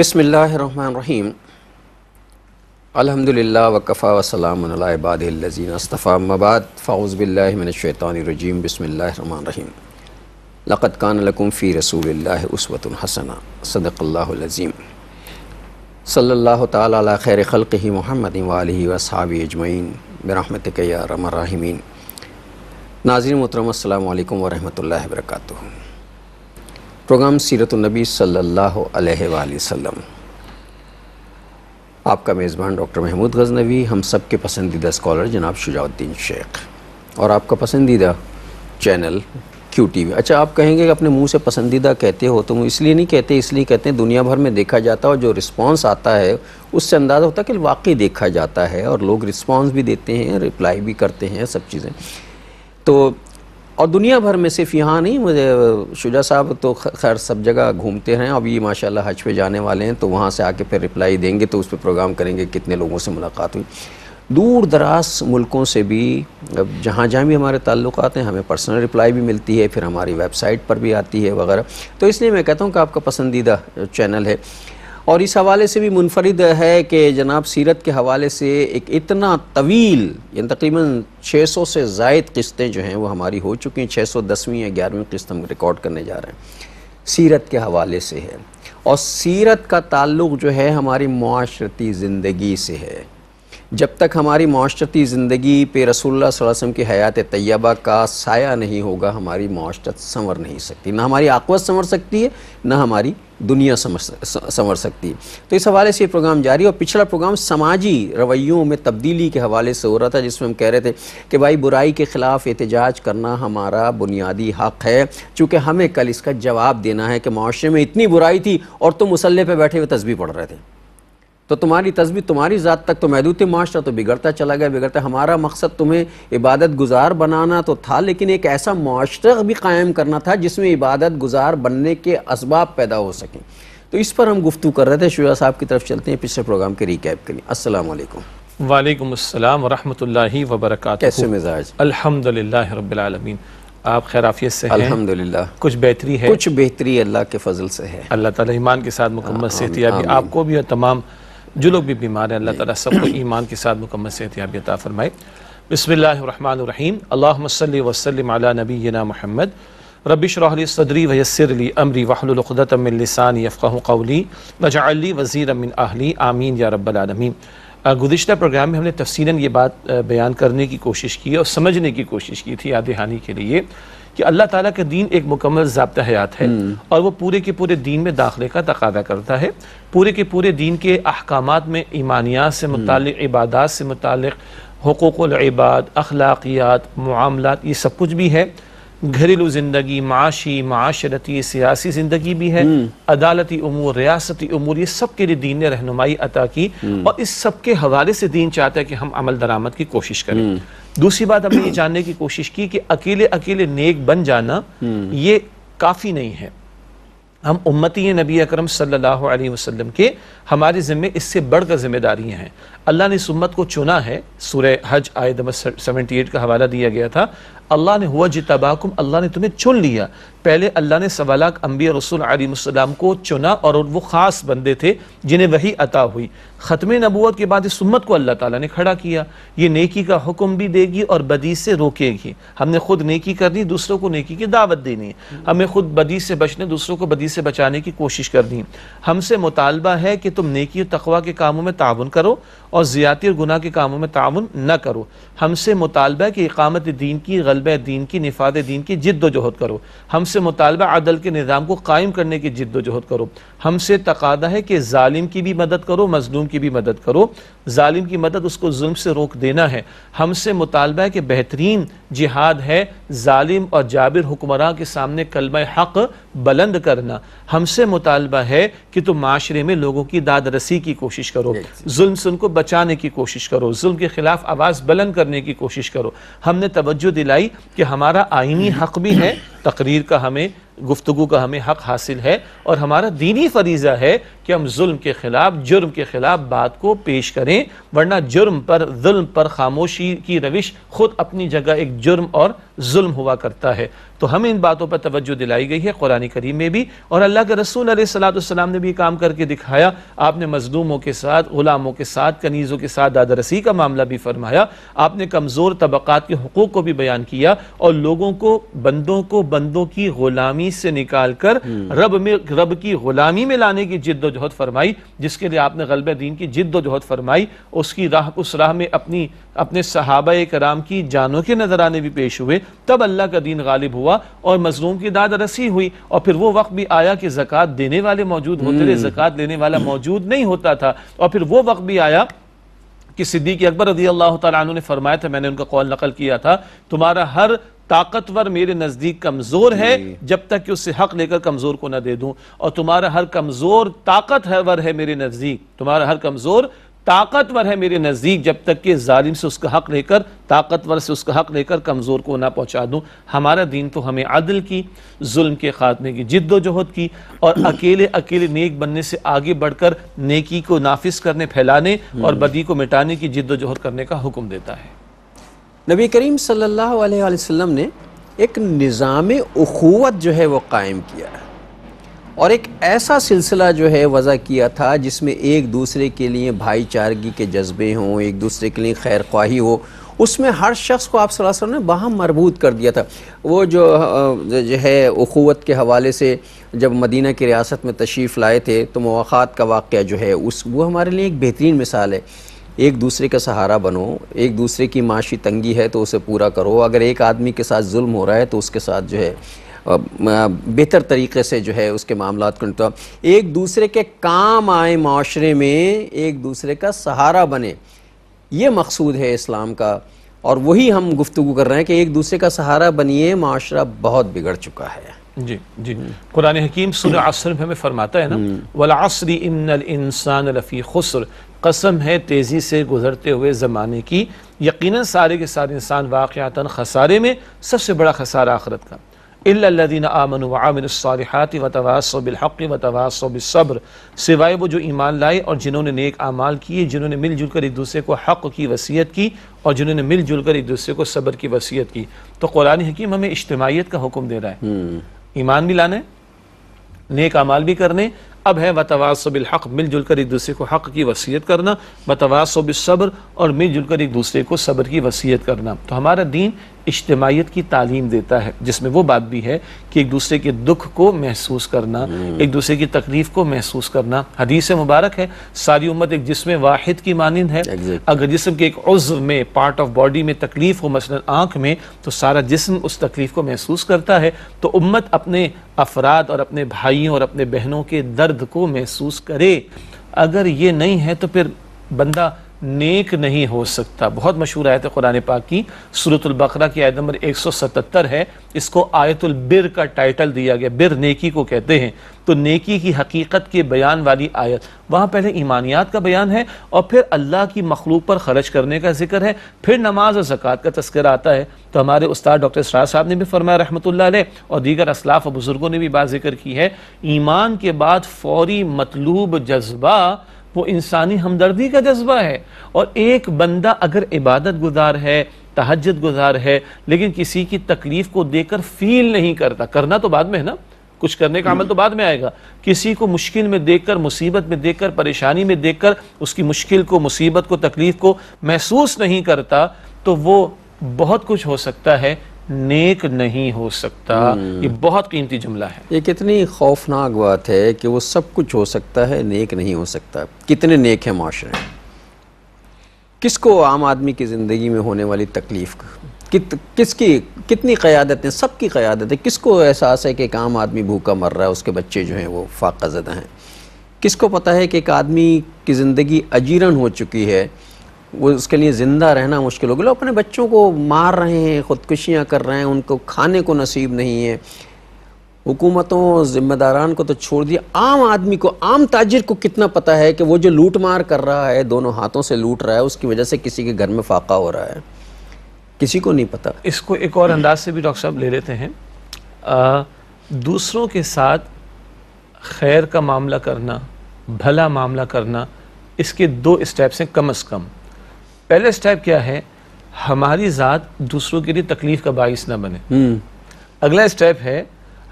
बिसमीम अलहमदिल्ला वक़ा वसलाम अबादीन अस्तफ़ा मबाद फ़ाउज़बिल्लिनशैतानरजीम बसमीम लक़त कान फ़ी रसूल उसवत हसना सदक़ल्लाज़ीम सल्ला ताली खैर ख़ल महमद वाल वसाबी अजमैन बरहमत यारमीन नाजिन मोहतरम अल्लाम वरहमल वर्का प्रोग्राम सीरत नबी सल्लल्लाहु अलैहि वसल्लम आपका मेज़बान डॉक्टर महमूद गजनवी हम सब के पसंदीदा स्कॉलर जनाब शुजाउद्दीन शेख और आपका पसंदीदा चैनल क्यू टी वी अच्छा आप कहेंगे कि अपने मुंह से पसंदीदा कहते हो तो इसलिए नहीं कहते इसलिए कहते हैं दुनिया भर में देखा जाता है और जो रिस्पांस आता है उससे अंदाज़ा होता है कि वाकई देखा जाता है और लोग रिस्पांस भी देते हैं रिप्लाई भी करते हैं सब चीज़ें तो और दुनिया भर में सिर्फ यहाँ नहीं मुझे शुजा साहब तो खैर सब जगह घूमते हैं अभी माशाल्लाह हज पे जाने वाले हैं तो वहाँ से आके फिर रिप्लाई देंगे तो उस पर प्रोग्राम करेंगे कितने लोगों से मुलाकात हुई दूर दराज मुल्कों से भी अब जहाँ जहाँ भी हमारे ताल्लुक हैं हमें पर्सनल रिप्लाई भी मिलती है फिर हमारी वेबसाइट पर भी आती है वगैरह तो इसलिए मैं कहता हूँ कि आपका पसंदीदा चैनल है और इस हवाले से भी मुनफरद है कि जनाब सीरत के हवाले से एक इतना तवील यानी तकरीबन 600 से जायद किस्तें जो हैं वो हमारी हो चुकी हैं 610वीं या ग्यारहवीं किस्त हम रिकॉर्ड करने जा रहे हैं सीरत के हवाले से है और सीरत का ताल्लुक जो है हमारी माशरती ज़िंदगी से है जब तक हमारी माशरती ज़िंदगी पे रसोल्ला वसम की हयात तैयबा का साया नहीं होगा हमारी माशरत संवर नहीं सकती ना हमारी आकवत संवर सकती है ना हमारी दुनिया समझ संवर सकती तो इस हवाले से ये प्रोग्राम जारी और पिछला प्रोग्राम समाजी रवैयों में तब्दीली के हवाले से हो रहा था जिसमें हम कह रहे थे कि भाई बुराई के ख़िलाफ़ एहतजाज करना हमारा बुनियादी हक़ है चूँकि हमें कल इसका जवाब देना है कि माशरे में इतनी बुराई थी और तुम मुसल्ले पर बैठे हुए तस्वीर पढ़ रहे थे तो तुम्हारी तस्वीर तुम्हारी ज़ात तक तो महदूद माशरा तो बिगड़ता चला गया बिगड़ता हमारा मकसद तुम्हें इबादत गुजार बनाना तो था लेकिन एक ऐसा माशरा भी कायम करना था जिसमें इबादत गुजार बनने के इसबाब पैदा हो सकें तो इस पर हम गुफ्तु कर रहे थे शुजा साहब की तरफ चलते हैं पिछले प्रोग्राम के रिकैप के लिए असल वालेकुम अस्सलाम वरहमतुल्लाहि वबरक कैसे मिजाज अल्हम्दुलिल्लाह रब्बिल आलमीन आप खैराफियत से अल्हम्दुलिल्लाह कुछ बेहतरी है कुछ बेहतरी अल्लाह के फजल से है अल्लाह ताला ईमान के साथ मुकम्मल हाँ, सेहत आपको भी और तमाम जो लोग भी बीमार हैं अल्लाह ताला सबको ईमान के साथ मुकम्मल सेहत याबी अता फरमाए बसमीम अल्लाम वसलम नबीना महमद रबिश सदरी वयसरली अमरी वहलखदतमिलसान यफ़ा कौली वजाली वज़ी अमिन आहली आमीन या रब्बालमीन गुजशत प्रोग्राम में हमने तफसीला ये बात बयान करने की कोशिश की और समझने की कोशिश की थी याद दहानी के लिए कि अल्लाह ताला के दीन एक मुकम्मल जबता हयात है हम्म। और वो पूरे के पूरे दीन में दाखिले का तकादा करता है पूरे के पूरे दीन के अहकाम में ईमानियात से हम्म। मुतल इबादत से मुतल हकूक़ल इबाद अखलाकियात मामला ये सब कुछ भी है घरेलू ज़िंदगी माशी माशरती सियासी ज़िंदगी भी है हम्म। अदालती उमूर रियासती उमूर ये सब के लिए दीन ने रहनुमाई अता की हम्म। और इस सब के हवाले से दीन चाहता है कि हम अमल दरामद की कोशिश करें हम्म। दूसरी बात हमने ये जानने की कोशिश की कि अकेले अकेले नेक बन जाना ये काफ़ी नहीं है हम उम्मती नबी अकरम सल्लाम के हमारे ज़िम्मे इससे बढ़कर ज़िम्मेदारियाँ हैं अल्लाह ने इस उम्मत को चुना है सूर्य हज आय नंबर सेवेंटी एट का हवाला दिया गया था अल्लाह ने हुआ जी तबाकुम अल्लाह ने तुम्हें चुन लिया पहले अल्लाह ने सवालाक अम्बी रसूल आलिम को चुना और वो ख़ास बंदे थे जिन्हें वही अता हुई ख़त्म नबूत के बाद इस उम्मत को अल्लाह ताला ने खड़ा किया ये नेकी का हुक्म भी देगी और बदी से रोकेगी हमने खुद नेकी करनी दूसरों को नेकी की दावत देनी हमें खुद बदी से बचने दूसरों को बदी से बचाने की कोशिश करनी हमसे मुतालबा है कि तुम नेकी और तकवा के कामों में ताउन करो और ज़्याती और गुनाह के कामों में ताउन न करो हमसे मुतालबा कि इकामत दीन की गलब दीन की निफाद दीन की जिद्दोजहद करो हमसे मुतालबा अदल के निज़ाम को कायम करने की जिद्दोजहद करो हमसे तकादा है कि ालिम की भी मदद करो मजलूम की भी मदद करो ालिम की मदद उसको जुल्म से रोक देना है हमसे मुतालबा है कि बेहतरीन जिहाद है ालिम और जाबिर हुक्मरान के सामने कलमा हक़ बुलंद करना हमसे मुतालबा है कि तुम माशरे में लोगों की दाद रसी की कोशिश करो जुल्म से उनको बचाने की कोशिश करो जुल्म के खिलाफ आवाज़ बुलंद करने की कोशिश करो हमने तवज्जो दिलाई कि हमारा आइनी mm-hmm. हक भी है तकरीर का हमें गुफ्तु का हमें हक हासिल है और हमारा दीनी फरीज़ा है कि हम जुल्म के ख़िलाफ़ जुर्म के ख़िलाफ़ बात को पेश करें वरना जुर्म पर जुल्म पर खामोशी की रविश ख़ुद अपनी जगह एक जुर्म और जुल्म हुआ करता है तो हमें इन बातों पर तवज्जो दिलाई गई है कुरान करीम में भी और अल्लाह के रसूल सलाम ने भी काम करके दिखाया आपने मजलूमों के साथ ग़ुलामों के साथ कनीज़ों के साथ दादरसी का मामला भी फरमाया आपने कमज़ोर तबक़ात के हकूक़ को भी बयान किया और लोगों को बंदों को बंदों की ग़ुलामी से निकाल कर हम्म। रब में रब की ग़ुलामी में लाने की जिद्द जहद फरमाई जिसके लिए आपने गलब दीन की जिद्द जहद फरमाई उसकी राह उस राह में अपनी अपने सहाबा कराम की जानों के नजराने भी पेश हुए तब अल्लाह का दीन गालिब हुआ और मजलूम की दाद रसी हुई और फिर वो वक्त भी आया कि जक़ात देने वाले मौजूद होते थे हम्म। जक़ात लेने वाला मौजूद नहीं होता था और फिर वो वक्त भी आया कि सिद्दीक अकबर रजी अल्लाह तु ने फरमाया था मैंने उनका कौल नकल किया था तुम्हारा हर ताकतवर मेरे नज़दीक कमज़ोर है जब तक कि उससे हक लेकर कमज़ोर को ना दे दूँ और तुम्हारा हर कमज़ोर ताकतवर है मेरे नज़दीक तुम्हारा हर कमज़ोर ताकतवर है मेरे नज़दीक जब तक कि जालिम से उसका हक लेकर ताकतवर से उसका हक लेकर कमज़ोर को ना पहुँचा दूँ हमारा दीन तो हमें अदल की जुल्म के ख़ात्मे की जिद्दोजहद की और अकेले अकेले नेक बनने से आगे बढ़कर नेकी को नाफिस करने फैलाने हम्म। और बदी को मिटाने की जिद्दोजहद करने का हुक्म देता है नबी करीम सल्लल्लाहु अलैहि वसल्लम ने एक निज़ाम अखूवत जो है वो कायम किया है और एक ऐसा सिलसिला जो है वज़ा किया था जिसमें एक दूसरे के लिए भाईचारगी के जज्बे हों एक दूसरे के लिए खैर ख्वाही हो उसमें हर शख्स को आप सल्लल्लाहु अलैहि वसल्लम ने बाहम मरबूत कर दिया था वो जो जो है अखूवत के हवाले से जब मदीना की रियासत में तशरीफ़ लाए थे तो मवाक़ात का वाक़ जो है उस वो हमारे लिए एक बेहतरीन मिसाल है एक दूसरे का सहारा बनो एक दूसरे की माशी तंगी है तो उसे पूरा करो अगर एक आदमी के साथ जुल्म हो रहा है तो उसके साथ जो है बेहतर तरीके से जो है उसके मामला को एक दूसरे के काम आए माशरे में एक दूसरे का सहारा बने ये मकसूद है इस्लाम का और वही हम गुफ्तु कर रहे हैं कि एक दूसरे का सहारा बनिए माशरा बहुत बिगड़ चुका है जी जी कुरान हकीम सुर असर में हमें फरमाता है ना हम्म। असरी इमन इंसान लफ़ी खुसर कसम है तेज़ी से गुजरते हुए ज़माने की यकीन सारे के सारे इंसान वाक़ता खसारे में सबसे बड़ा खसारा आखरत का इल्लादीन आमन वामिनसालहत व तवासबिलहक़ व सिवाय वो जो ईमान लाए और जिन्होंने नेक आमाल किए जिन्होंने मिलजुल कर एक दूसरे को हक़ की वसीयत की और जिन्होंने मिलजुल कर एक दूसरे को सब्र की वसीयत की तो कुरान हकीम हमें इज्तमाहीत का हुक्म दे रहा है हम्म। ईमान भी लाने नेक आमाल भी करने अब है बतवासबिल हक मिलजुल कर एक दूसरे को हक की वसीयत करना बतवासबिल सब्र और मिलजुल कर एक दूसरे को सब्र की वसीयत करना तो हमारा दीन इज्तमाहीत की तालीम देता है जिसमें वो बात भी है कि एक दूसरे के दुख को महसूस करना हम्म। एक दूसरे की तकलीफ को महसूस करना हदीस मुबारक है सारी उम्मत एक जिसम वाहिद की मानंद है अगर जिसम के एक उज्व में पार्ट ऑफ बॉडी में तकलीफ हो मसल आँख में तो सारा जिसम उस तकलीफ को महसूस करता है तो उम्मत अपने अफराद और अपने भाइयों और अपने बहनों के दर्द को महसूस करे अगर ये नहीं है तो फिर बंदा नेक नहीं हो सकता बहुत मशहूर आयत है कुरान पाक की सूरतुल्बकरा की आयत नंबर 177 है इसको आयतुल बिर का टाइटल दिया गया बिर नेकी को कहते हैं तो नेकी की हकीकत के बयान वाली आयत वहाँ पहले ईमानियात का बयान है और फिर अल्लाह की मखलूक पर खर्च करने का जिक्र है फिर नमाज और ज़क़़त का तस्कर आता है तो हमारे उस्ताद डॉक्टर सरार साहब ने भी फरमाया रहमत और दीगर असलाफ और बुज़ुर्गों ने भी बात जिक्र की है ईमान के बाद फौरी मतलूब जज्बा वो इंसानी हमदर्दी का जज्बा है और एक बंदा अगर इबादत गुजार है तहजद गुजार है लेकिन किसी की तकलीफ़ को देकर फील नहीं करता करना तो बाद में है ना कुछ करने का अमल तो बाद में आएगा किसी को मुश्किल में देखकर मुसीबत में देखकर परेशानी में देखकर उसकी मुश्किल को मुसीबत को तकलीफ़ को महसूस नहीं करता तो वो बहुत कुछ हो सकता है नेक नहीं हो सकता हम्म। ये बहुत कीमती जुमला है ये कितनी खौफनाक बात है कि वो सब कुछ हो सकता है नेक नहीं हो सकता कितने नेक हैं माशरे किसको आम आदमी की ज़िंदगी में होने वाली तकलीफ़ कित किसकी कितनी क़्यादतें सबकी क़्यादतें किसको एहसास है कि एक आम आदमी भूखा मर रहा है उसके बच्चे जो हैं वो फाका ज़दा हैं किसको पता है कि एक आदमी की ज़िंदगी अजीरन हो चुकी है वो उसके लिए ज़िंदा रहना मुश्किल हो गया लोग अपने बच्चों को मार रहे हैं ख़ुदकुशियाँ कर रहे हैं उनको खाने को नसीब नहीं है हुकूमतों ज़िम्मेदारान को तो छोड़ दिया आम आदमी को आम ताजिर को कितना पता है कि वो जो लूट मार कर रहा है दोनों हाथों से लूट रहा है उसकी वजह से किसी के घर में फाका हो रहा है किसी को नहीं पता इसको एक और अंदाज से भी डॉक्टर साहब ले लेते हैं आ, दूसरों के साथ खैर का मामला करना भला मामला करना इसके दो स्टेप्स हैं कम अज़ कम पहले स्टेप क्या है हमारी ज़ात दूसरों के लिए तकलीफ का बायस ना बने हम्म। अगला स्टेप है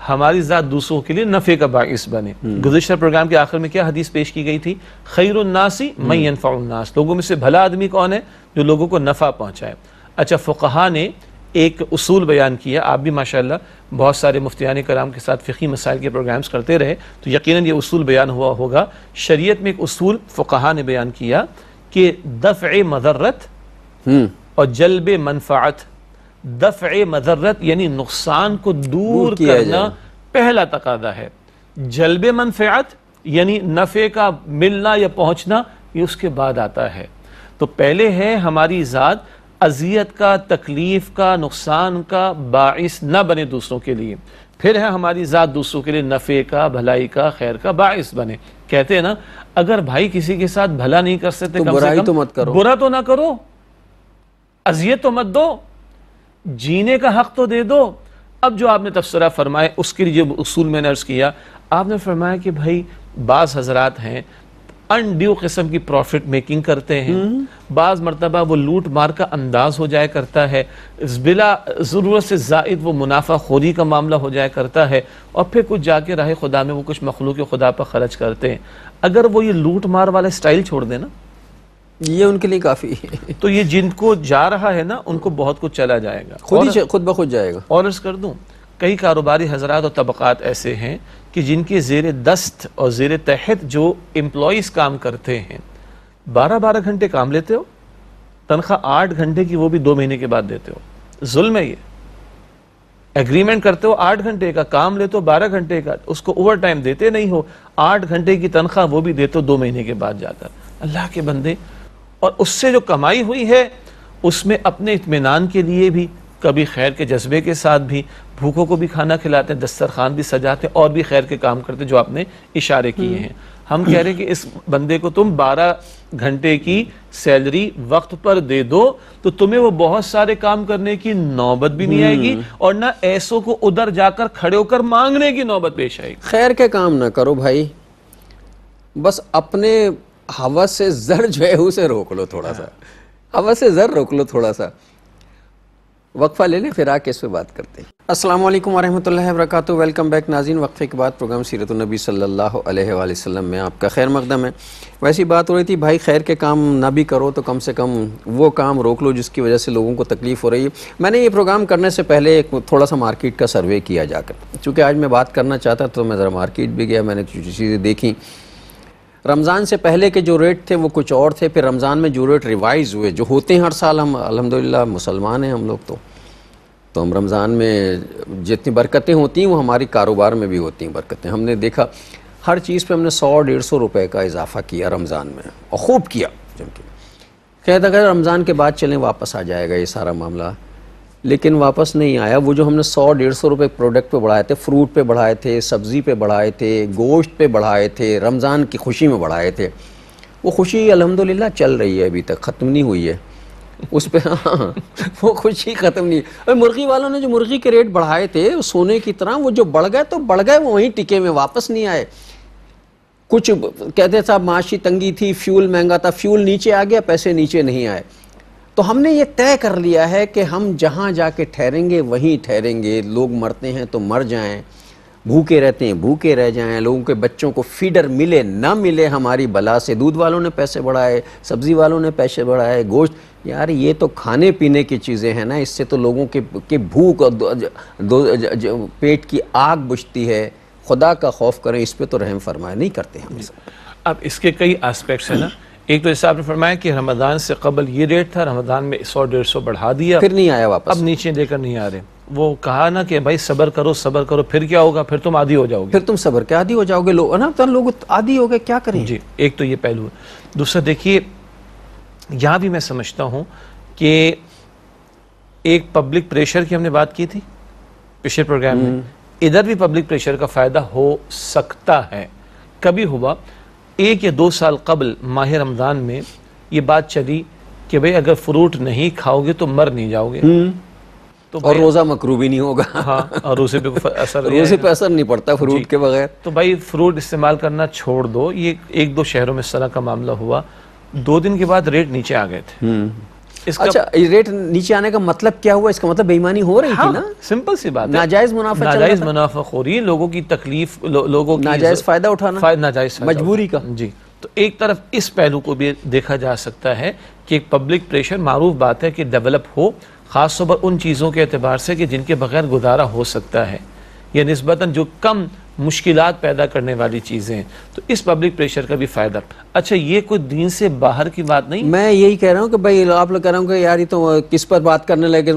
हमारी ज़ात दूसरों के लिए नफ़े का बायस बने हम्म। गुजशत प्रोग्राम के आखिर में क्या हदीस पेश की गई थी खैरनासी मई हम्म। अनफाउन्नास लोगों में से भला आदमी कौन है जो लोगों को नफ़ा पहुँचाए अच्छा फ़ुकहा ने एक असूल बयान किया आप भी माशाल्लाह बहुत सारे मुफ्तियान कराम के साथ फ़िकी मसाइल के प्रोग्राम्स करते रहे तो यकीनन ये उसूल बयान हुआ होगा शरीयत में एक उसूल फ़ुकहा ने बयान किया कि दफ़ मजरत हम्म। और जलब मनफात दफ़ मजरत यानी नुकसान को दूर, दूर करना पहला तकादा है जलब मनफियात यानी नफ़े का मिलना या पहुंचना ये उसके बाद आता है तो पहले है हमारी ज़ात अजियत का तकलीफ़ का नुकसान का बाइस ना बने दूसरों के लिए फिर है हमारी ज़ात दूसरों के लिए नफ़े का भलाई का खैर का बायस बने कहते हैं ना अगर भाई किसी के साथ भला नहीं कर सकते तो बुराई कम, तो मत करो बुरा तो ना करो अजियत तो मत दो जीने का हक तो दे दो अब जो आपने तबसरा फरमाया उसके लिए जो उसूल मैंने अर्ज़ किया आपने फरमाया कि भाई बाज़ हजरात हैं अनड्यू किस्म की प्रॉफिट मेकिंग करते हैं हम्म। बाज़ मरतबा वो लूट मार का अंदाज हो जाया करता है बिला ज़रूरत से जायद वो मुनाफा खोरी का मामला हो जाया करता है और फिर कुछ जाके राह खुदा में वो कुछ मखलूक खुदा पर खर्च करते हैं अगर वो ये लूट मार वाला स्टाइल छोड़ देना ये उनके लिए काफ़ी है तो ये जिनको जा रहा है ना उनको बहुत कुछ चला जाएगा खुद ही खुद ब खुद जाएगा ऑनर्स कर दूँ कई कारोबारी हजरात और तबक़ात ऐसे हैं कि जिनके ज़ेर दस्त और ज़ेर तहत जो एम्प्लॉज काम करते हैं बारह बारह घंटे काम लेते हो तनख्वाह आठ घंटे की वो भी दो महीने के बाद देते हो जुल्म है ये एग्रीमेंट करते हो आठ घंटे का काम लेते हो बारह घंटे का उसको ओवर टाइम देते नहीं हो आठ घंटे की तनख्वाह वो भी देते हो दो महीने के बाद जाकर अल्लाह के बंदे और उससे जो कमाई हुई है उसमें अपने इतमान के लिए भी कभी खैर के जज्बे के साथ भी भूखों को भी खाना खिलाते हैं दस्तरखान भी सजाते हैं और भी खैर के काम करते हैं जो आपने इशारे किए हैं हम कह रहे हैं कि इस बंदे को तुम 12 घंटे की सैलरी वक्त पर दे दो तो तुम्हें वो बहुत सारे काम करने की नौबत भी नहीं आएगी हम्म। और ना ऐसों को उधर जाकर खड़े होकर मांगने की नौबत पेश आएगी खैर के काम ना करो भाई बस अपने हवा से जर जो है उसे रोक लो थोड़ा सा हाँ। हवा से जर रोक लो थोड़ा सा वक्फा ले लें फिर आके इस पर बात करते हैं असलम वरहमल वर्क वेलकम बैक नाजीन वक्फे के बाद प्रोग्राम सीरत नबी सल्लल्लाहु अलैहि वसल्लम में आपका खैर मकदम है वैसी बात हो रही थी भाई खैर के काम ना भी करो तो कम से कम वो काम रोक लो जिसकी वजह से लोगों को तकलीफ़ हो रही है मैंने ये प्रोग्राम करने से पहले एक थोड़ा सा मार्केट का सर्वे किया जाकर चूँकि आज मैं बात करना चाहता तो मैं ज़रा मार्केट भी गया मैंने चीज़ें देखी रमज़ान से पहले के जो रेट थे वो कुछ और थे फिर रमज़ान में जो रेट रिवाइज़ हुए जो होते हैं हर साल हम अलहमदिल्ला मुसलमान हैं हम लोग तो तो हम रमज़ान में जितनी बरकतें होती हैं वो हमारी कारोबार में भी होती हैं बरकतें हमने देखा हर चीज़ पे हमने सौ डेढ़ सौ रुपये का इजाफा किया रमज़ान में और खूब किया जबकि कहता अगर रमज़ान के बाद चलें वापस आ जाएगा ये सारा मामला लेकिन वापस नहीं आया वो जो हमने सौ डेढ़ सौ रुपये प्रोडक्ट पे बढ़ाए थे फ्रूट पे बढ़ाए थे सब्ज़ी पे बढ़ाए थे गोश्त पे बढ़ाए थे रमज़ान की खुशी में बढ़ाए थे वो खुशी अलहमदिल्ला चल रही है अभी तक ख़त्म नहीं हुई है उस पर हाँ, हाँ, हाँ वो खुशी ख़त्म नहीं अरे मुर्गी वालों ने जो मुर्गी के रेट बढ़ाए थे सोने की तरह वो जो बढ़ गए तो बढ़ गए वो वहीं टिके में वापस नहीं आए कुछ कहते साहब माशी तंगी थी फ्यूल महंगा था फ्यूल नीचे आ गया पैसे नीचे नहीं आए तो हमने ये तय कर लिया है कि हम जहाँ जाके ठहरेंगे वहीं ठहरेंगे लोग मरते हैं तो मर जाएं भूखे रहते हैं भूखे रह जाएं लोगों के बच्चों को फीडर मिले ना मिले हमारी बला से दूध वालों ने पैसे बढ़ाए सब्ज़ी वालों ने पैसे बढ़ाए गोश्त यार ये तो खाने पीने की चीज़ें हैं ना इससे तो लोगों के के भूख और पेट की आग बुझती है खुदा का खौफ करें इस पर तो रहम फरमाया नहीं करते हम अब इसके कई एस्पेक्ट्स हैं ना एक तो हिसाब ने फरमाया कि रमदान से कबल ये रेट था रमदान में सौ डेढ़ सौ बढ़ा दिया फिर नहीं आया वापस अब नीचे लेकर नहीं आ रहे वो कहा ना कि भाई सबर करो सबर करो फिर क्या होगा फिर तुम आदि हो जाओगे फिर तुम सबर के आदि हो जाओगे लो, ना तो लोग आदि हो गए क्या करें जी एक तो ये पहलू दूसरा देखिए यहाँ भी मैं समझता हूँ कि एक पब्लिक प्रेशर की हमने बात की थी पिछले प्रोग्राम में हम्म। इधर भी पब्लिक प्रेशर का फ़ायदा हो सकता है कभी हुआ एक या दो साल कबल माह रमज़ान में ये बात चली कि भाई अगर फ्रूट नहीं खाओगे तो मर नहीं जाओगे हम्म। तो और रोज़ा मकरू भी नहीं होगा हाँ और रोज़े पे असर रोज़े पे असर नहीं पड़ता फ्रूट के बगैर तो भाई फ्रूट इस्तेमाल करना छोड़ दो ये एक दो शहरों में इस तरह का मामला हुआ दो दिन के बाद रेट नीचे आ गए थे हम्म। इसका अच्छा रेट नीचे आने का मतलब क्या हुआ इसका मतलब बेईमानी हो रही हाँ, थी ना सिंपल सी बात नाजायज मुनाफा नाजायज मुनाफा लोगों की तकलीफ लो, लोगों की नाजायज फायदा उठाना नाजायज मजबूरी का जी तो एक तरफ इस पहलू को भी देखा जा सकता है कि एक पब्लिक प्रेशर मारूफ बात है कि डेवलप हो खासतौर पर उन चीज़ों के अतबार से कि जिनके बगैर गुजारा हो सकता है यह नस्बता जो कम मुश्किल पैदा करने वाली चीज़ें तो इस पब्लिक प्रेशर का भी फ़ायदा अच्छा ये कोई दीन से बाहर की बात नहीं मैं यही कह रहा हूँ कि भाई आप लोग कह रहा हूँ कि यार ये तो किस पर बात करने लगे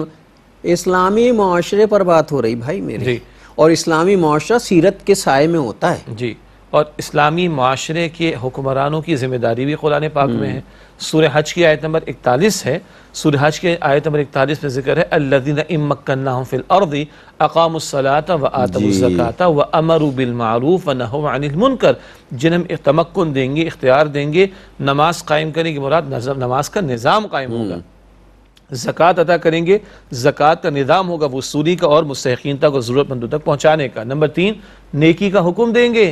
इस्लामी माशरे पर बात हो रही भाई मेरी और इस्लामी माशरा सीरत के साय में होता है जी और इस्लामी माशरे के हुक्मरानों की जिम्मेदारी भी कुरान पाक में हम्म। है सूर्य हज की आयत नंबर इकतालीस है सूर्य हज की आयत नंबर इकतालीस में जिक्र है फिल व आतमज़क़ाता व अमर बिलमारूफ व नहवानकर जिन्हें हम तमक्न देंगे इख्तियार देंगे नमाज कायम करने की मुराद नमाज का निज़ाम कायम होगा हम्म। ज़क़़त अदा करेंगे ज़क़़त का निज़ाम होगा वो सूरी का और मुस्किनता तक और ज़रूरतमंदों तक पहुँचाने का नंबर तीन नेकी का हुक्म देंगे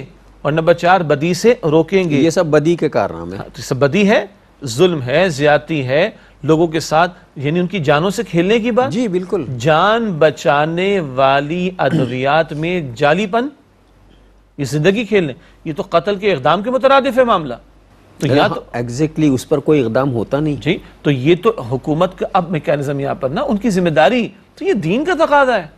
और नंबर चार बदी से रोकेंगे ये सब बदी के कारण हाँ, तो सब बदी है जुल्म है ज्यादा है लोगों के साथ यानी उनकी जानों से खेलने की बात जी बिल्कुल जान बचाने वाली अद्वियात में जालीपन ये जिंदगी खेलने ये तो कत्ल के इकदाम के मुतरद है मामला तो या हाँ, तो एग्जैक्टली उस पर कोई इकदाम होता नहीं जी तो ये तो हुकूमत का अब मेकेनिज्म यहाँ पर ना उनकी जिम्मेदारी तो ये दीन का तकाजा है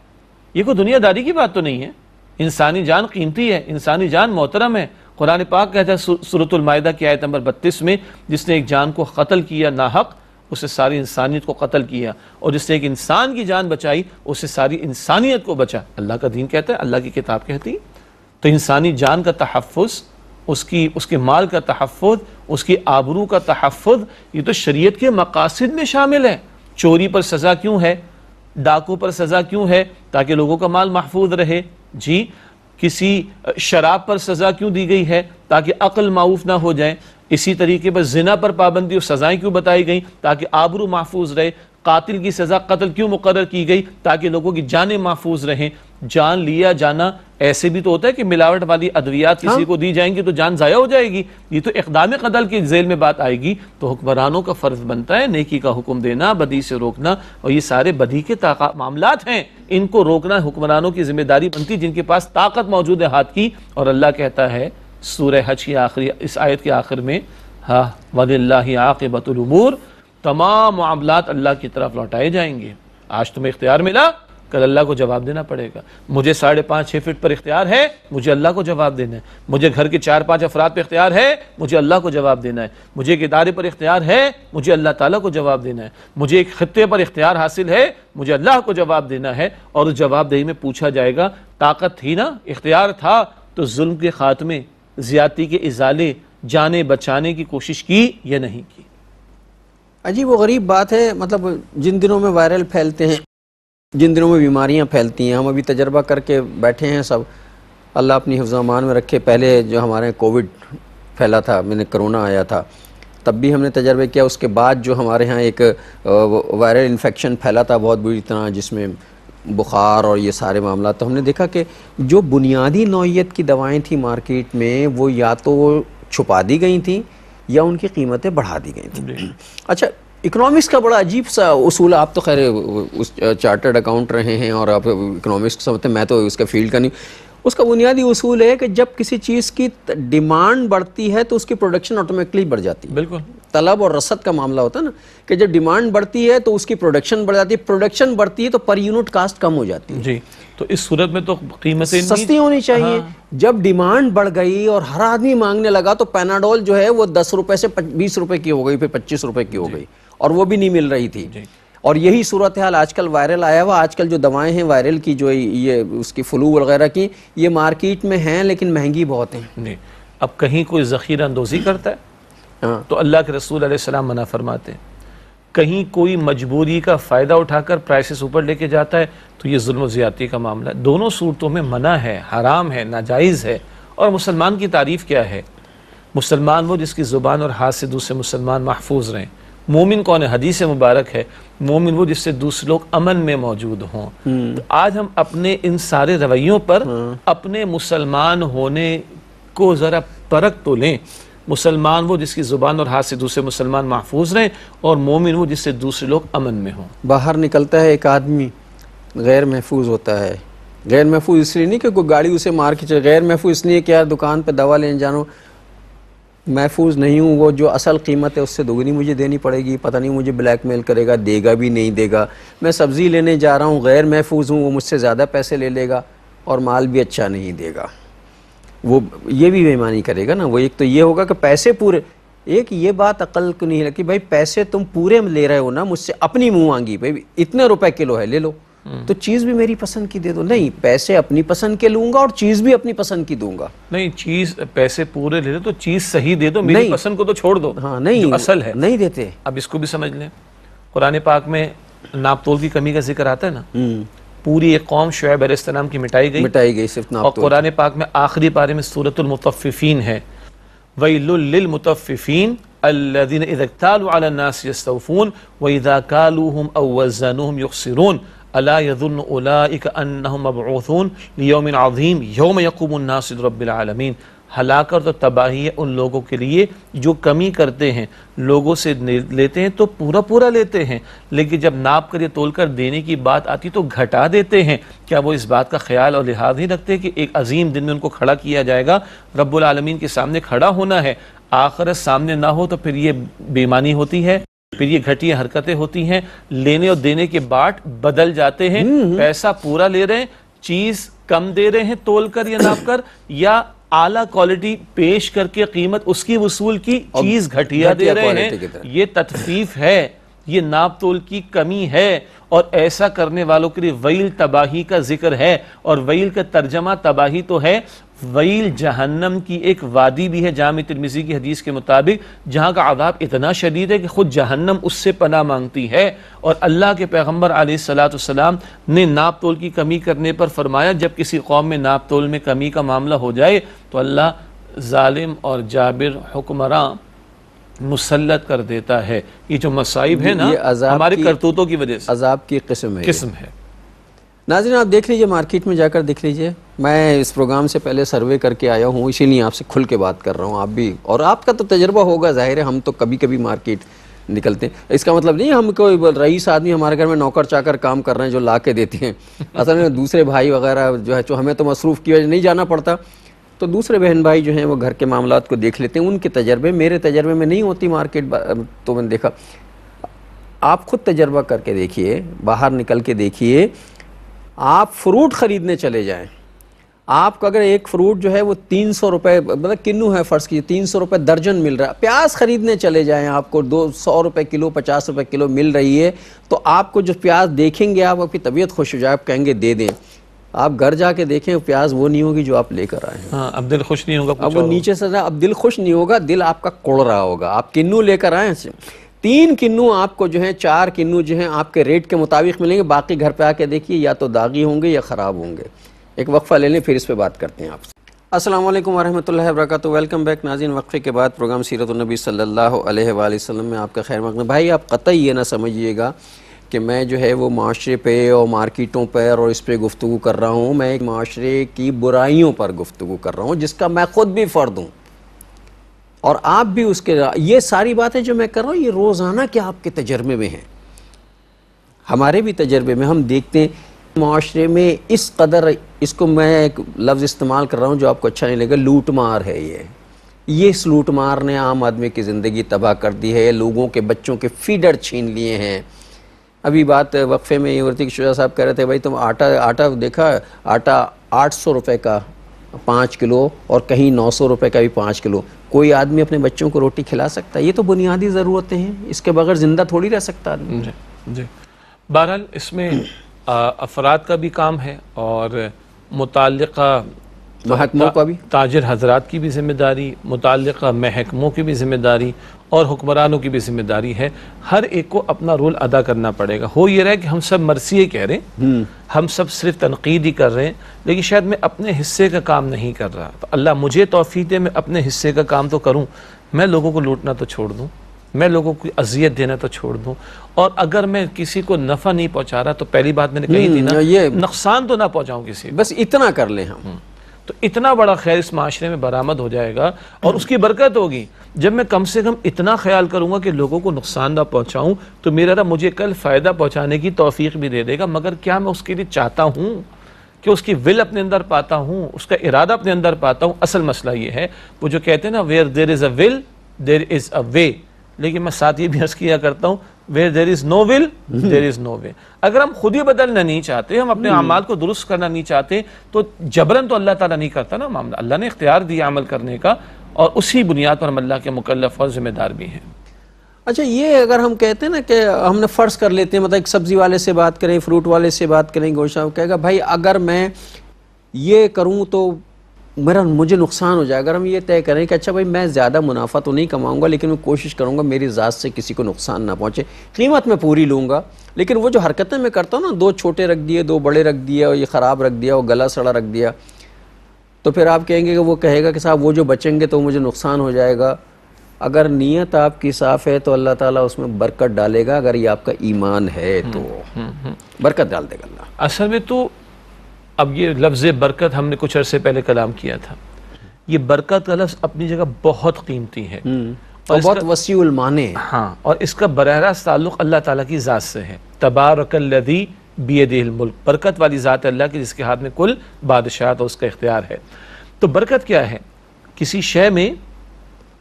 ये कोई दुनियादारी की बात तो नहीं है इंसानी जान कीमती है इंसानी जान मोहतरम है कुरान पाक कहता है सूरतमायदा की आयत नंबर बत्तीस में जिसने एक जान को कत्ल किया ना हक उसे सारी इंसानियत को कत्ल किया और जिसने एक इंसान की जान बचाई उसे सारी इंसानियत को बचा अल्लाह का दीन कहता है अल्लाह की किताब कहती तो इंसानी जान का तहफ़ उसकी उसके माल का तहफ़ उसकी आबरू का तहफ़ ये तो शरीय के मकासद में शामिल है चोरी पर सज़ा क्यों है डाकू पर सज़ा क्यों है ताकि लोगों का माल महफूज रहे जी किसी शराब पर सज़ा क्यों दी गई है ताकि अक्ल माऊफ ना हो जाए इसी तरीके पर जिना पर पाबंदी और सज़ाएँ क्यों बताई गई ताकि आबरू महफूज रहे कातिल की सज़ा कत्ल क्यों मुकर की गई ताकि लोगों की जानें महफूज रहें जान लिया जाना ऐसे भी तो होता है कि मिलावट वाली अद्वियात किसी हाँ। को दी जाएंगी तो जान ज़ाया हो जाएगी ये तो इकदाम कदल की जेल में बात आएगी तो हुक्मरानों का फ़र्ज बनता है नेकी का हुक्म देना बदी से रोकना और ये सारे बदी के मामला हैं इनको रोकना हुक्मरानों की जिम्मेदारी बनती जिनके पास ताकत मौजूद है हाथ की और अल्लाह कहता है सूर्य हज की आखिरी इस आयत के आखिर में हाँ वल्ला आकबतमूर तमाम मामला अल्लाह की तरफ लौटाए जाएंगे आज तुम्हें इख्तियार मिला कल अल्लाह को जवाब देना पड़ेगा मुझे साढ़े पाँच छः फिट पर इख्तियार है मुझे अल्लाह को जवाब देना है मुझे घर के चार पाँच अफराद पर इख्तियार है मुझे अल्लाह को जवाब देना है मुझे एक इदारे पर इख्तियार है मुझे अल्लाह ताला को जवाब देना है मुझे एक खत्े पर इख्तियार हासिल है मुझे अल्लाह को जवाब देना है और उस जवाबदेही में पूछा जाएगा ताकत थी ना इख्तियार था तो जुल्म के ख़ात्मे ज़्यादती के इजाले जाने बचाने की कोशिश की या नहीं की अजीब वो गरीब बात है मतलब जिन दिनों में वायरल फैलते हैं जिन दिनों में बीमारियां फैलती हैं हम अभी तजर्बा करके बैठे हैं सब अल्लाह अपनी हफ्जामान में रखे पहले जो हमारे कोविड फैला था मैंने कोरोना आया था तब भी हमने तजर्बे किया उसके बाद जो हमारे यहाँ एक वायरल इन्फेक्शन फैला था बहुत बुरी तरह जिसमें बुखार और ये सारे मामला तो हमने देखा कि जो बुनियादी नौीयत की दवाएँ थी मार्केट में वो या तो छुपा दी गई थी या उनकी कीमतें बढ़ा दी गई थी अच्छा इकोनॉमिक्स का बड़ा अजीब सा उसूल आप तो खैर उस चार्टर्ड अकाउंट रहे हैं और आप इकोनॉमिक्स समझते हैं मैं तो उसका फील्ड का नहीं उसका बुनियादी उसूल है कि जब किसी चीज़ की डिमांड बढ़ती है तो उसकी प्रोडक्शन ऑटोमेटिकली बढ़ जाती है बिल्कुल तलब और रसद का मामला होता है ना कि जब डिमांड बढ़ती है तो उसकी प्रोडक्शन बढ़ जाती है प्रोडक्शन बढ़ती है तो पर यूनिट कास्ट कम हो जाती है जी तो इस सूरत में तो कीमतें सस्ती होनी चाहिए हाँ। जब डिमांड बढ़ गई और हर आदमी मांगने लगा तो पैनाडोल जो है वो दस रुपए से बीस रुपए की हो गई फिर पच्चीस रुपए की हो गई और वो भी नहीं मिल रही थी और यही सूरत हाल आजकल वायरल आया हुआ आजकल जो दवाएं हैं वायरल की जो ये उसकी फ्लू वगैरह की ये मार्केट में हैं लेकिन महंगी बहुत हैं अब कहीं कोई ज़ख़ीरा अंदोज़ी करता है हाँ। तो अल्लाह के रसूल सलाम मना फरमाते हैं कहीं कोई मजबूरी का फ़ायदा उठाकर प्राइसेस ऊपर लेके जाता है तो ये जुल्म ज़्यादती का मामला है दोनों सूरतों में मना है हराम है नाजायज़ है और मुसलमान की तारीफ़ क्या है मुसलमान वो जिसकी ज़ुबान और हाथ से दूसरे मुसलमान महफूज रहें मोमिन कौन है हदीस मुबारक है मोमिन वो जिससे दूसरे लोग अमन में मौजूद हों हम्म। तो आज हम अपने इन सारे रवैयों पर हाँ। अपने मुसलमान होने को ज़रा परख तो लें मुसलमान वो जिसकी ज़ुबान और हाथ से दूसरे मुसलमान महफूज रहें और मोमिन वो जिससे दूसरे लोग अमन में हों बाहर निकलता है एक आदमी गैर महफूज होता है गैर महफूज इसलिए नहीं कि कोई गाड़ी उसे मार के चले गैर महफूज इसलिए कि यार दुकान पर दवा लेने जानो महफूज नहीं हूँ वो जो असल कीमत है उससे दोगुनी मुझे देनी पड़ेगी पता नहीं मुझे ब्लैक मेल करेगा देगा भी नहीं देगा मैं सब्ज़ी लेने जा रहा हूँ गैर महफूज हूँ वो मुझसे ज़्यादा पैसे ले लेगा और माल भी अच्छा नहीं देगा वो ये भी बेमानी करेगा ना वो एक तो ये होगा कि पैसे पूरे एक ये बात अकल को नहीं कि भाई पैसे तुम पूरे ले रहे हो ना मुझसे अपनी मुँह मांगी भाई इतने रुपये किलो है ले लो तो चीज़ भी मेरी पसंद की दे दो नहीं पैसे अपनी पसंद के लूंगा और चीज़ भी अपनी पसंद की दूंगा नहीं चीज़ पैसे पूरे ले दो तो चीज़ सही दे दो मेरी पसंद को तो छोड़ दो हाँ नहीं असल है नहीं देते अब इसको भी समझ लें कुरान पाक में नापतोल की कमी का जिक्र आता है ना हम्म। पूरी एक कौम शुएब अलैहिस्सलाम की मिटाई गई मिटाई गई सिर्फ और कुरान पाक में आखिरी पारे में सूरतुल मुतफ़िफ़ीन है वैल मुतफ़िफ़ीन अल्लज़ीन इज़ा इक्तालू अला नास यस्तौफून व इज़ा कालूहुम अव वज़नुहुम युखसिरून अलाउलाबून अज़ीम योम यकूमनासरबीआलमीन हलाकर तो तबाही है उन लोगों के लिए जो कमी करते हैं लोगों से लेते हैं तो पूरा पूरा लेते हैं लेकिन जब नाप कर या तोल कर देने की बात आती तो घटा देते हैं क्या वो इस बात का ख्याल और लिहाज नहीं रखते कि एक अजीम दिन में उनको खड़ा किया जाएगा रब्बुल आलमीन के सामने खड़ा होना है आखिरत सामने ना हो तो फिर ये बेमानी होती है फिर ये घटिया हरकतें होती हैं लेने और देने के बाट बदल जाते हैं हम्म, हम्म। पैसा पूरा ले रहे हैं चीज कम दे रहे हैं तोल कर या नाप कर या आला क्वालिटी पेश करके कीमत उसकी वसूल की चीज घटिया दे रहे हैं ये ततफीफ है ये नाप तोल की कमी है और ऐसा करने वालों के लिए वईल तबाही का जिक्र है और वईल का तर्जमा तबाही तो है वईल जहन्नम की एक वादी भी है जाम तिरमिजी की हदीस के मुताबिक जहाँ का आदाब इतना शदीद है कि खुद जहन्नम उससे पना मांगती है और अल्लाह के पैगम्बर आसलाम ने नाप तोल की कमी करने पर फरमाया जब किसी कौम में नाप तोल में कमी का मामला हो जाए तो अल्लाह ालिम और जाबिर हुक्मरान मुसलत कर देता है ये जो मसाइब है ना हमारे करतूतों की वजह से अजाब की किस्म है किस्म है नाजिन आप देख लीजिए मार्केट में जाकर देख लीजिए मैं इस प्रोग्राम से पहले सर्वे करके आया हूँ इसीलिए आपसे खुल के बात कर रहा हूँ आप भी और आपका तो तजर्बा होगा जाहिर है हम तो कभी कभी मार्केट निकलते हैं इसका मतलब नहीं हम कोई रईस आदमी हमारे घर में नौकर चाकर काम कर रहे हैं जो ला के देते हैं असल में दूसरे भाई वगैरह जो है जो हमें तो मसरूफ़ की वजह नहीं जाना पड़ता तो दूसरे बहन भाई जो हैं वो घर के मामला को देख लेते हैं उनके तजर्बे मेरे तजर्बे में नहीं होती मार्केट तो मैंने देखा आप खुद तजर्बा करके देखिए बाहर निकल के देखिए आप फ्रूट ख़रीदने चले जाए आपको अगर एक फ्रूट जो है वो तीन सौ रुपये मतलब किन्नू है फ़र्ज़ कीजिए तीन सौ रुपये दर्जन मिल रहा है प्याज ख़रीदने चले जाएं आपको दो सौ रुपये किलो पचास रुपये किलो मिल रही है तो आपको जो प्याज देखेंगे आप आपकी तबीयत खुश हो जाए आप कहेंगे दे दें आप घर जाके देखें प्याज वो नहीं होगी जो आप लेकर आए हैं हाँ, अब दिल खुश नहीं होगा अब वो नीचे से अब दिल खुश नहीं होगा दिल आपका कोड़ रहा होगा आप किन्नू लेकर आए तीन किन्नू आपको जो है चार किन्नू जो है आपके रेट के मुताबिक मिलेंगे बाकी घर पे आके देखिए या तो दागी होंगे या ख़राब होंगे एक वक्फ़ा ले लें फिर इस पर बात करते हैं आपसे असलम वरहमल वरक वेलकम बैक नाजीन वक्फ़े के बाद प्रोग्राम सीरतनबी सल्ला वसम में आपका खैर मकन भाई आप क़तई ये ना समझिएगा कि मैं जो है वो माशरे पे और मार्केटों पर और इस पर गुफ्तु कर रहा हूँ मैं एक माशरे की बुराइयों पर गुफ्तु कर रहा हूँ जिसका मैं ख़ुद भी फ़र्द हूँ और आप भी उसके ये सारी बातें जो मैं कर रहा हूँ ये रोज़ाना के आपके तजर्बे में हैं हमारे भी तजर्बे में हम देखते हैं माशरे में इस कदर इसको मैं एक लफ्ज़ इस्तेमाल कर रहा हूँ जो आपको अच्छा नहीं लगेगा लूट मार है ये ये इस लूट मार ने आम आदमी की ज़िंदगी तबाह कर दी है लोगों के बच्चों के फीडर छीन लिए हैं अभी बात वक्फे में ही शुजा साहब कह रहे थे भाई तुम आटा आटा देखा आटा आठ सौ रुपये का पाँच किलो और कहीं नौ सौ रुपये का भी पाँच किलो कोई आदमी अपने बच्चों को रोटी खिला सकता है ये तो बुनियादी ज़रूरतें हैं इसके बगैर ज़िंदा थोड़ी रह सकता आदमी जी जी बहरहाल इसमें अफराद का भी काम है और मुतल महकमों तो का भी ताजर हजरात की भी जिम्मेदारी मुतल महकमों की भी जिम्मेदारी और हुक्मरानों की भी जिम्मेदारी है हर एक को अपना रोल अदा करना पड़ेगा हो ये रहा है कि हम सब मरसिए कह रहे हैं हम्म। हम सब सिर्फ तनकीद ही कर रहे हैं लेकिन शायद मैं अपने हिस्से का काम नहीं कर रहा तो अल्लाह मुझे तोफ़ी दे मैं अपने हिस्से का काम तो करूँ मैं लोगों को लूटना तो छोड़ दूँ मैं लोगों को अजियत देना तो छोड़ दूँ और अगर मैं किसी को नफ़ा नहीं पहुँचा रहा तो पहली बात मैंने कही हम्म, थी ना ये नुकसान तो ना पहुँचाऊँ किसी बस इतना कर ले हम हम्म। तो इतना बड़ा खैर इस माशरे में बरामद हो जाएगा और उसकी बरकत होगी जब मैं कम से कम इतना ख्याल करूंगा कि लोगों को नुकसान ना पहुंचाऊं तो मेरा रब मुझे कल फ़ायदा पहुंचाने की तौफीक भी दे देगा मगर क्या मैं उसके लिए चाहता हूं कि उसकी विल अपने अंदर पाता हूं उसका इरादा अपने अंदर पाता हूँ असल मसला ये है वो जो कहते हैं ना where there is a will there is a way लेकिन मैं साथ ये भी अर्ज़ किया करता हूँ where there is no will there is no way अगर हम खुद ही बदलना नहीं चाहते हम अपने hmm. अमाल को दुरुस्त करना नहीं चाहते तो जबरन तो अल्लाह ताला नहीं करता ना मामला अल्लाह ने इख्तियार दिया अमल करने का और उसी बुनियाद पर हम अल्लाह के मुकलफ और जिम्मेदार भी हैं अच्छा ये अगर हम कहते हैं ना कि हमने फ़र्ज़ कर लेते हैं मतलब एक सब्ज़ी वाले से बात करें फ्रूट वाले से बात करें गोशा कहेगा भाई अगर मैं ये करूँ तो मेरा मुझे नुकसान हो जाए अगर हम ये तय करें कि अच्छा भाई मैं ज़्यादा मुनाफा तो नहीं कमाऊँगा लेकिन मैं कोशिश करूँगा मेरी ज़ात से किसी को नुकसान ना पहुँचे कीमत मैं पूरी लूँगा लेकिन वो जो हरकतें मैं करता हूँ ना दो छोटे रख दिए दो बड़े रख दिए और ये ख़राब रख दिया और गला सड़ा रख दिया तो फिर आप कहेंगे कि वो कहेगा कि साहब वो जो बचेंगे तो मुझे नुकसान हो जाएगा अगर नीयत आपकी साफ़ है तो अल्लाह ताला उसमें बरकत डालेगा अगर ये आपका ईमान है तो हम्म, हम्म, हम्म। बरकत डाल देगा अल्लाह असल में तो अब ये लफ्ज़ बरकत हमने कुछ अरसे पहले कलाम किया था ये बरकत का लफ्ज़ अपनी जगह बहुत कीमती है हम्म। और बहुत वसीउल माने हाँ और इसका बरह ताल्लुक अल्लाह ताला की ज़ात से है तबारकल्लदी बियदिल मुल्क बरकत वाली ज़ात अल्लाह की जिसके हाथ में कुल बादशाह और उसका इख्तियार है तो बरकत क्या है किसी शय में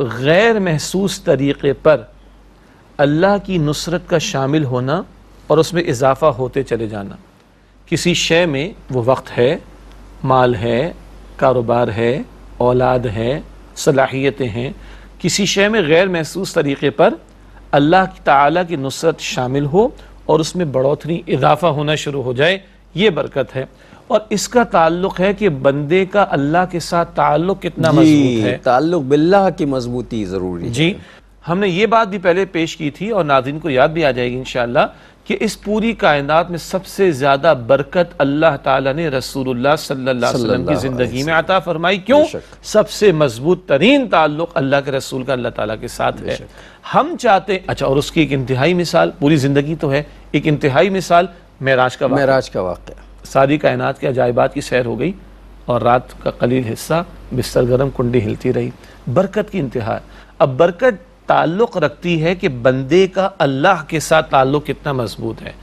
गैर महसूस तरीक़े पर अल्लाह की नुसरत का शामिल होना और उसमें इजाफ़ा होते चले जाना किसी शय में वो वक्त है माल है कारोबार है औलाद है सलाहियतें हैं किसी शय में गैर महसूस तरीके पर अल्लाह ताला की नुसरत शामिल हो और उसमें बढ़ोतरी इजाफा होना शुरू हो जाए ये बरकत है और इसका ताल्लुक है कि बंदे का अल्लाह के साथ ताल्लुक कितना मजबूत है ताल्लुक बिल्ला की मजबूती ज़रूरी जी हमने ये बात भी पहले पेश की थी और नाजिन को याद भी आ जाएगी इन कि इस पूरी कायनात में सबसे ज़्यादा बरकत अल्लाह ताला ने रसूलुल्लाह सल्लल्लाहु अलैहि वसल्लम की ज़िंदगी में अता फरमाई क्यों सबसे मजबूत तरीन ताल्लुक़ अल्लाह के रसूल का अल्लाह ताला के साथ है हम चाहते हैं अच्छा और उसकी एक इंतहाई मिसाल पूरी ज़िंदगी तो है एक इंतहाई मिसाल महराज का महराज का वाक्य सारी कायनात के अजायबात की सैर हो गई और रात का कलील हिस्सा बिस्तर गर्म कुंडी हिलती रही बरकत की इंतहा अब बरकत ताल्लुक़ रखती है कि बंदे का अल्लाह के साथ ताल्लुक़ कितना मजबूत है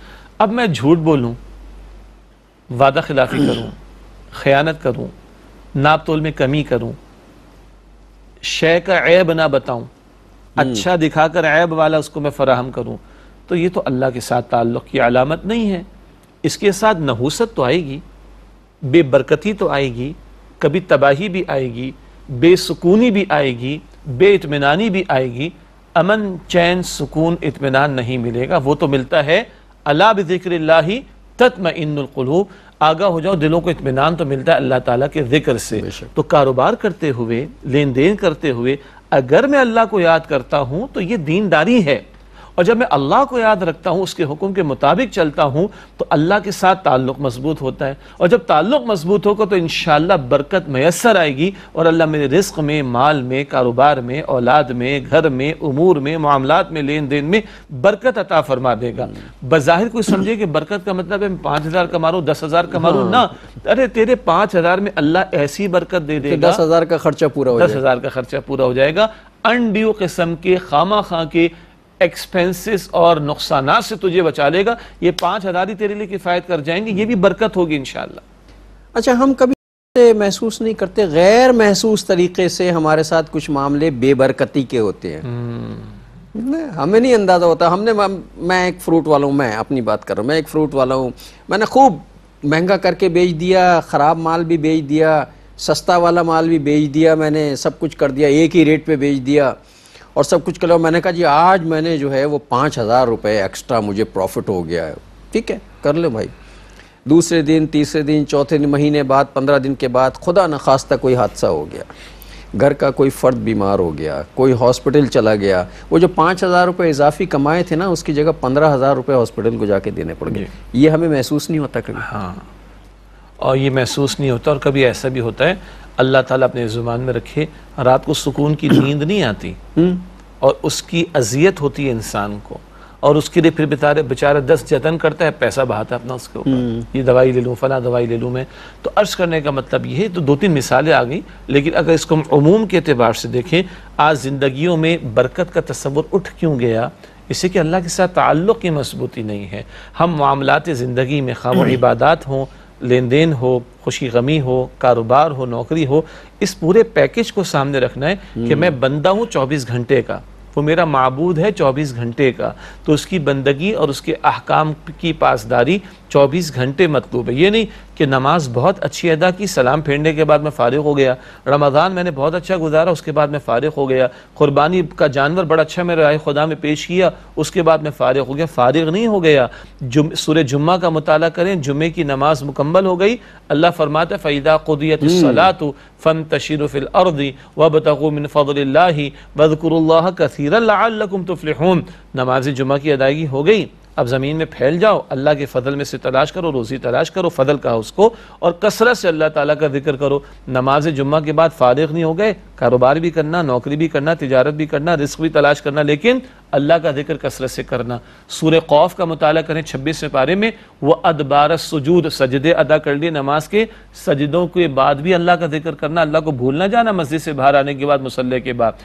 अब मैं झूठ बोलूँ वादा खिलाफी करूँ ख़यानत करूँ नाप तोल में कमी करूं शय का ऐब ना बताऊं हम्म। अच्छा दिखाकर ऐब वाला उसको मैं फराहम करूं तो ये तो अल्लाह के साथ ताल्लुक़ की अलामत नहीं है इसके साथ नहूसत तो आएगी बेबरकती तो आएगी कभी तबाही भी आएगी बेसकूनी भी आएगी इतमानी भी आएगी अमन चैन सुकून इतमान नहीं मिलेगा वो तो मिलता है अला बिक्र तत्म इनकलूब आगा हो जाओ दिलों को इतमान तो मिलता है अल्लाह ताला के जिक्र से तो कारोबार करते हुए लेन देन करते हुए अगर मैं अल्लाह को याद करता हूँ तो ये दीनदारी है और जब मैं अल्लाह को याद रखता हूँ उसके हुक्म के मुताबिक चलता हूँ तो अल्लाह के साथ ताल्लुक मजबूत होता है और जब ताल्लुक मजबूत होगा तो इन बरकत मैसर आएगी और अल्लाह मेरे रिस्क में माल में कारोबार में औलाद में घर में उमूर में मामला में लेन देन में बरकत अता फरमा देगा बज़ाहिर कोई समझे कि बरकत का मतलब है पाँच हज़ार कमा रहा दस हज़ार कमा रहा ना अरे तेरे पाँच हज़ार में अल्लाह ऐसी बरकत दे देगा दस हज़ार का खर्चा पूरा दस हज़ार का खर्चा पूरा हो जाएगा अनड्यू किस्म के खामा खां के एक्सपेंसेस और नुकसान से तुझे बचा लेगा ये पाँच हज़ार ही तेरे लिए किफ़ायत कर जाएंगे ये भी बरकत होगी इन अच्छा हम कभी महसूस नहीं करते गैर महसूस तरीके से हमारे साथ कुछ मामले बेबरकती के होते हैं हम्म। हमें नहीं अंदाज़ा होता हमने मैं एक फ्रूट वाला हूँ मैं अपनी बात कर रहा हूँ मैं एक फ्रूट वाला हूँ मैंने खूब महंगा करके बेच दिया ख़राब माल भी बेच दिया सस्ता वाला माल भी बेच दिया मैंने सब कुछ कर दिया एक ही रेट पे बेच दिया और सब कुछ कर लो मैंने कहा जी आज मैंने जो है वो पाँच हज़ार रुपये एक्स्ट्रा मुझे प्रॉफिट हो गया है ठीक है कर लो भाई दूसरे दिन तीसरे दिन चौथे दिन महीने बाद पंद्रह दिन के बाद खुदा न खास्ता कोई हादसा हो गया घर का कोई फ़र्द बीमार हो गया कोई हॉस्पिटल चला गया वो जो पाँच हज़ार रुपये इजाफी कमाए थे ना उसकी जगह पंद्रह हज़ार रुपये हॉस्पिटल को जाके देने पड़ गए ये हमें महसूस नहीं होता कभी हाँ और ये महसूस नहीं होता और कभी ऐसा भी होता है अल्लाह ताला अपने ज़ुबान में रखे रात को सुकून की नींद नहीं आती हम्म। और उसकी अजियत होती है इंसान को और उसके लिए फिर बेचारे बेचारा दस जतन करता है पैसा बहाता है अपना उसके ऊपर हम्म। ये दवाई ले लूँ फ़ला दवाई ले लूँ मैं तो अर्ज करने का मतलब ये है तो दो तीन मिसालें आ गई लेकिन अगर इसको हम अमूम के अतबार से देखें आज जिंदगी में बरकत का तस्वुर उठ क्यों गया इससे कि अल्लाह के साथ ताल्लुक़ की मजबूती नहीं है हम मामलाते ज़िंदगी में खाम इबादत हों लेन देन हो खुशी गमी हो कारोबार हो नौकरी हो इस पूरे पैकेज को सामने रखना है कि हम्म। मैं बंदा हूँ चौबीस घंटे का वो मेरा मबूद है चौबीस घंटे का तो उसकी बंदगी और उसके अहकाम की पासदारी चौबीस घंटे मतलूब है ये नहीं कि नमाज बहुत अच्छी अदा की सलाम फेरने के बाद मैं फ़ारिग हो गया रमज़ान मैंने बहुत अच्छा गुजारा उसके बाद मैं फ़ारिग हो गया क़ुरबानी का जानवर बड़ा अच्छा मेरे राय खुदा में पेश किया उसके बाद मैं फ़ारिग हो गया फ़ारिग नहीं हो गया जुम सुर जुम्मा का मताल करें जुमे की नमाज मुकम्मल हो गई अल्लाह फरमाते फ़ैदा क़ुदियत हम्म। सलात फ़न तशीरफ़िल अर्दी व बतमिन बदकुर कसर तुफ़ल नमाज जुम्मे की अदायगी हो गई अब ज़मीन में फैल जाओ अल्लाह के फ़जल में से तलाश करो रोज़ी तलाश करो फ़जल कहा उसको और कसरत से अल्लाह ताला का जिक्र करो नमाज जुम्मा के बाद फ़ारिग नहीं हो गए कारोबार भी करना नौकरी भी करना तजारत भी करना रिस्क भी तलाश करना लेकिन अल्लाह का जिक्र कसरत से करना सूर खौफ का मताल करें छब्बीस में पारे में वह अदबार सजूद सजदे अदा कर लिए नमाज के सजदों के बाद भी अल्लाह का जिक्र करना अल्लाह को भूलना जाना मस्जिद से बाहर आने के बाद मसल के बाद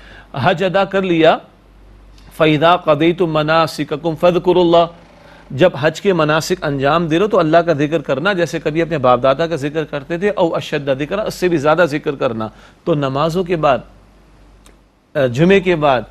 हज अदा कर लिया फ़ैदा कदी तो मनासिकम फ़दकुरल्ला जब हज के मनासिक अंजाम दे रहे हो तो अल्लाह का जिक्र करना जैसे कभी अपने बाप दादा का जिक्र करते थे और अशद जिक्र उससे भी ज़्यादा जिक्र करना तो नमाजों के बाद जुमे के बाद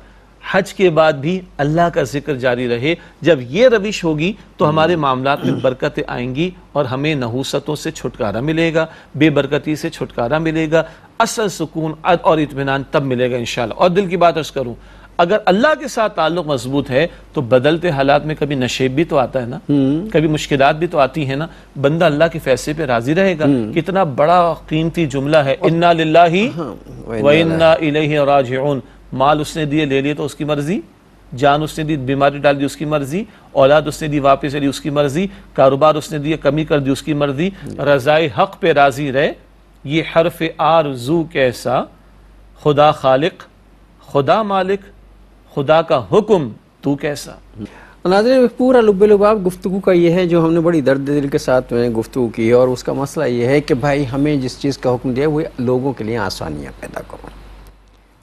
हज के बाद भी अल्लाह का जिक्र जारी रहे जब ये रविश होगी तो हमारे मामला में बरकतें आएंगी और हमें नहूसतों से छुटकारा मिलेगा बेबरकती से छुटकारा मिलेगा असल सुकून और इतमान तब मिलेगा इन और दिल की बात अर्ज़ करूँ अगर अल्लाह के साथ ताल्लुक मजबूत है तो बदलते हालात में कभी नशेब भी तो आता है ना हम्म। कभी मुश्किल भी तो आती है ना बंदा अल्लाह के फैसले पे राजी रहेगा हम्म। कितना बड़ा कीमती जुमला है इन्ना हाँ, वन्ना माल उसने दिए ले लिए तो उसकी मर्जी जान उसने दी बीमारी डाल दी उसकी मर्जी औलाद उसने दी वापस ली उसकी मर्जी कारोबार उसने दिए कमी कर दी उसकी मर्जी हम्म। रज़ाए हक पे राजी रहे ये हरफ आर जू कैसा खुदा खालिक खुदा मालिक खुदा का हुक्म तू कैसा नाजर पूरा लुब लुबाब गुफ्तु का ये है जो हमने बड़ी दर्द दिल के साथ में गुफ्तु की है और उसका मसला ये है कि भाई हमें जिस चीज़ का हुक्म दिया वो लोगों के लिए आसानियाँ पैदा करो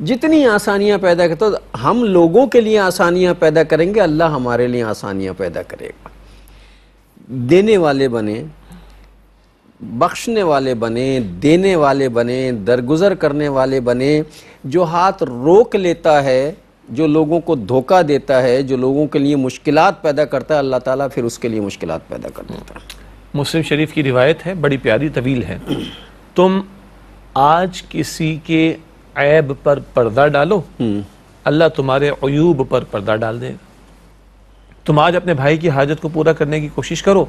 जितनी आसानियाँ पैदा कर तो हम लोगों के लिए आसानियाँ पैदा करेंगे अल्लाह हमारे लिए आसानियाँ पैदा करेगा देने वाले बने बख्शने वाले बने देने वाले बने दरगुजर करने वाले बने जो हाथ रोक लेता है जो लोगों को धोखा देता है जो लोगों के लिए मुश्किल पैदा करता है अल्लाह ताला फिर उसके लिए मुश्किल पैदा कर देता है मुस्लिम शरीफ की रिवायत है बड़ी प्यारी तवील है तुम आज किसी के ऐब पर पर्दा डालो हम्म। अल्लाह तुम्हारे अयूब पर पर्दा डाल देगा तुम आज अपने भाई की हाजत को पूरा करने की कोशिश करो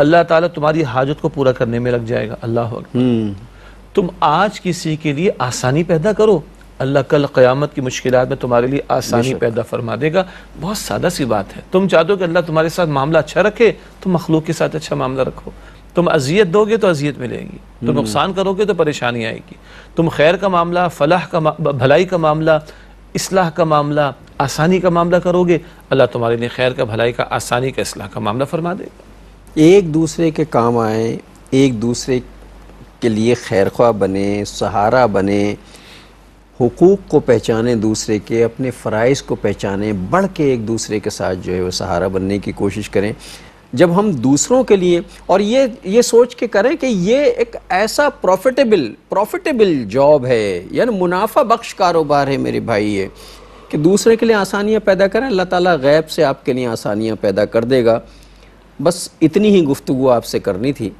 अल्लाह ताला तुम्हारी हाजत को पूरा करने में लग जाएगा अल्लाह हम्म। तुम आज किसी के लिए आसानी पैदा करो अल्लाह कल क़यामत की मुश्किल में तुम्हारे लिए आसानी पैदा फरमा देगा बहुत सादा सी बात है तुम चाहते हो कि अल्लाह तुम्हारे साथ मामला अच्छा रखे तो मखलूक के साथ अच्छा मामला रखो तुम अजियत दोगे तो अजियत मिलेगी तुम हम्म। नुकसान करोगे तो परेशानी आएगी तुम खैर का मामला फलाह का भलाई का मामला इसलाह का मामला आसानी का मामला करोगे अल्लाह तुम्हारे लिए खैर का भलाई का आसानी का इसलाह का मामला फरमा देगा एक दूसरे के काम आए एक दूसरे के लिए खैर बने सहारा बने हकूक़ को पहचाने दूसरे के अपने फ़राइज़ को पहचाने बढ़ के एक दूसरे के साथ जो है वो सहारा बनने की कोशिश करें जब हम दूसरों के लिए और ये ये सोच के करें कि ये एक ऐसा प्रॉफिटेबल प्रॉफिटेबल जॉब है यानी मुनाफा बख्श कारोबार है मेरे भाई ये कि दूसरे के लिए आसानियाँ पैदा करें अल्लाह ताला गैब से आपके लिए आसानियाँ पैदा कर देगा बस इतनी ही गुफ्तु आपसे करनी थी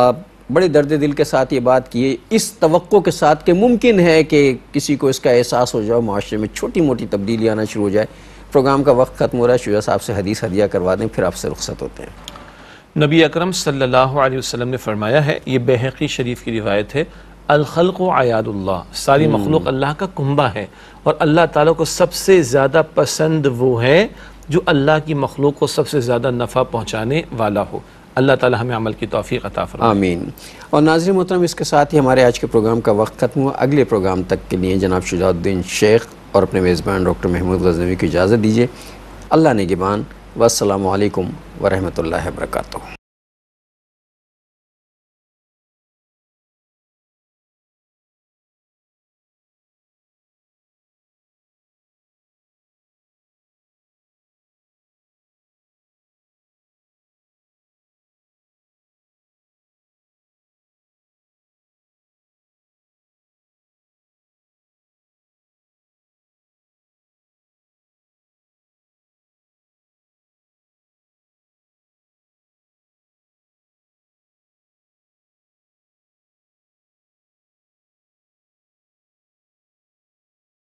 आप बड़े दर्द दिल के साथ ये बात की इस तो के साथ कि मुमकिन है कि किसी को इसका एहसास हो जाए माशरे में छोटी मोटी तब्दीली आना शुरू हो जाए प्रोग्राम का वक्त ख़त्म हो रहा है शुजा साहब से हदीस हदिया करवा दें फिर आपसे रुख्सत होते हैं नबी अकरम सल्लल्लाहु अलैहि वसल्लम ने फरमाया है ये बेहकी शरीफ की रिवायत है को आयादुल्ला सारी हम्म। मखलूक अल्लाह का कुंबा है और अल्लाह ताला को सबसे ज़्यादा पसंद वो है जो अल्लाह की मखलूक को सबसे ज़्यादा नफ़ा पहुँचाने वाला हो अल्लाह ताला हमें अमल की तोफ़ी अताफ़र आमीन और नाजर मोहतरम इसके साथ ही हमारे आज के प्रोग्राम का वक्त ख़त्म हुआ अगले प्रोग्राम तक के लिए जनाब शुजाउद्दीन शेख और अपने मेज़बान डॉक्टर महमूद गजनवी की इजाज़त दीजिए अल्लाह नगबान वालकम वरहमल वर्का